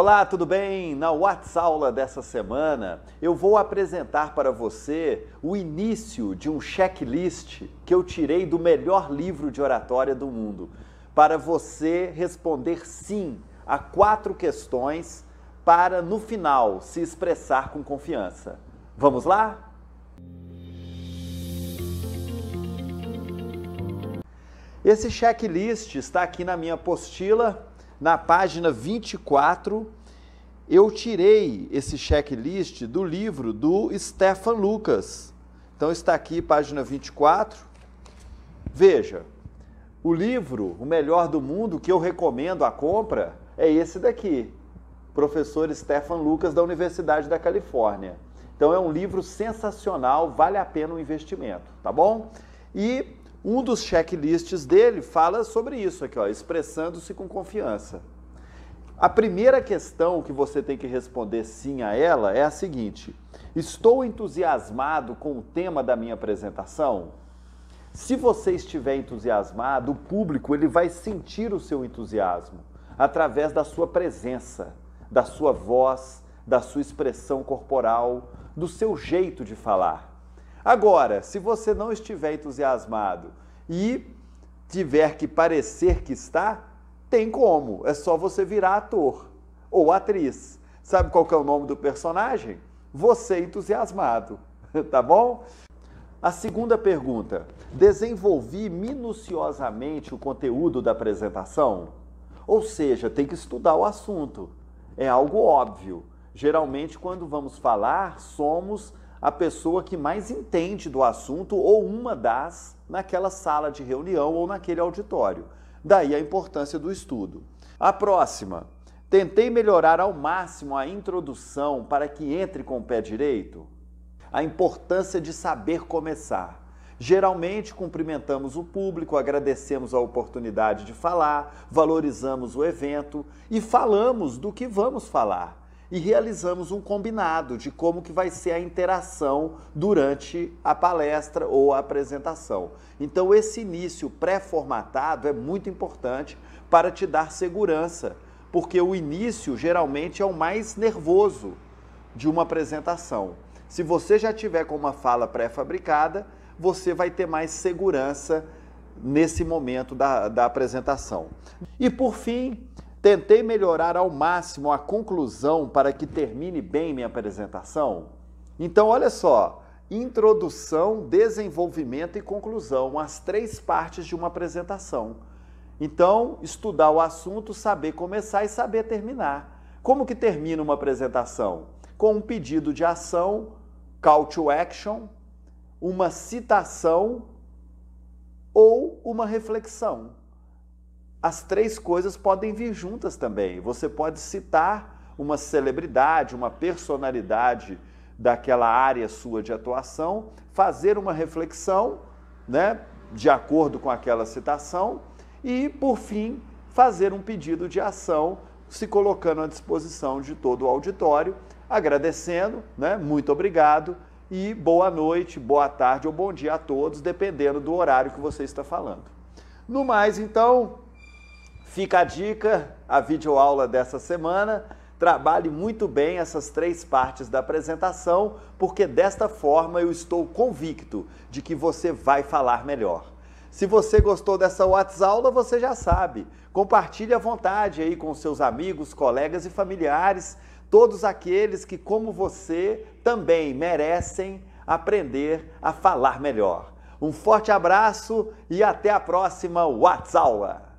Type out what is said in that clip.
Olá, tudo bem? Na Whats Aula dessa semana, eu vou apresentar para você o início de um checklist que eu tirei do melhor livro de oratória do mundo, para você responder sim a quatro questões para no final se expressar com confiança. Vamos lá? Esse checklist está aqui na minha apostila na página 24, eu tirei esse checklist do livro do Stefan Lucas. Então está aqui, página 24. Veja, o livro O Melhor do Mundo que eu recomendo a compra é esse daqui, professor Stefan Lucas da Universidade da Califórnia. Então é um livro sensacional, vale a pena o investimento, tá bom? E um dos checklists dele fala sobre isso aqui, ó, expressando-se com confiança. A primeira questão que você tem que responder sim a ela é a seguinte: Estou entusiasmado com o tema da minha apresentação? Se você estiver entusiasmado, o público ele vai sentir o seu entusiasmo através da sua presença, da sua voz, da sua expressão corporal, do seu jeito de falar. Agora, se você não estiver entusiasmado e tiver que parecer que está, tem como, é só você virar ator ou atriz. Sabe qual que é o nome do personagem? Você entusiasmado, tá bom? A segunda pergunta: desenvolvi minuciosamente o conteúdo da apresentação? Ou seja, tem que estudar o assunto. É algo óbvio. Geralmente, quando vamos falar, somos a pessoa que mais entende do assunto ou uma das naquela sala de reunião ou naquele auditório. Daí a importância do estudo. A próxima. Tentei melhorar ao máximo a introdução para que entre com o pé direito. A importância de saber começar. Geralmente cumprimentamos o público, agradecemos a oportunidade de falar, valorizamos o evento e falamos do que vamos falar e realizamos um combinado de como que vai ser a interação durante a palestra ou a apresentação. Então esse início pré-formatado é muito importante para te dar segurança, porque o início geralmente é o mais nervoso de uma apresentação. Se você já tiver com uma fala pré-fabricada, você vai ter mais segurança nesse momento da, da apresentação. E por fim, Tentei melhorar ao máximo a conclusão para que termine bem minha apresentação? Então, olha só: introdução, desenvolvimento e conclusão, as três partes de uma apresentação. Então, estudar o assunto, saber começar e saber terminar. Como que termina uma apresentação? Com um pedido de ação, call to action, uma citação ou uma reflexão as três coisas podem vir juntas também. Você pode citar uma celebridade, uma personalidade daquela área sua de atuação, fazer uma reflexão, né, de acordo com aquela citação e, por fim, fazer um pedido de ação, se colocando à disposição de todo o auditório, agradecendo, né, muito obrigado e boa noite, boa tarde ou bom dia a todos, dependendo do horário que você está falando. No mais, então, Fica a dica, a videoaula dessa semana. Trabalhe muito bem essas três partes da apresentação, porque desta forma eu estou convicto de que você vai falar melhor. Se você gostou dessa WhatsApp você já sabe. Compartilhe à vontade aí com seus amigos, colegas e familiares, todos aqueles que, como você, também merecem aprender a falar melhor. Um forte abraço e até a próxima WhatsApp.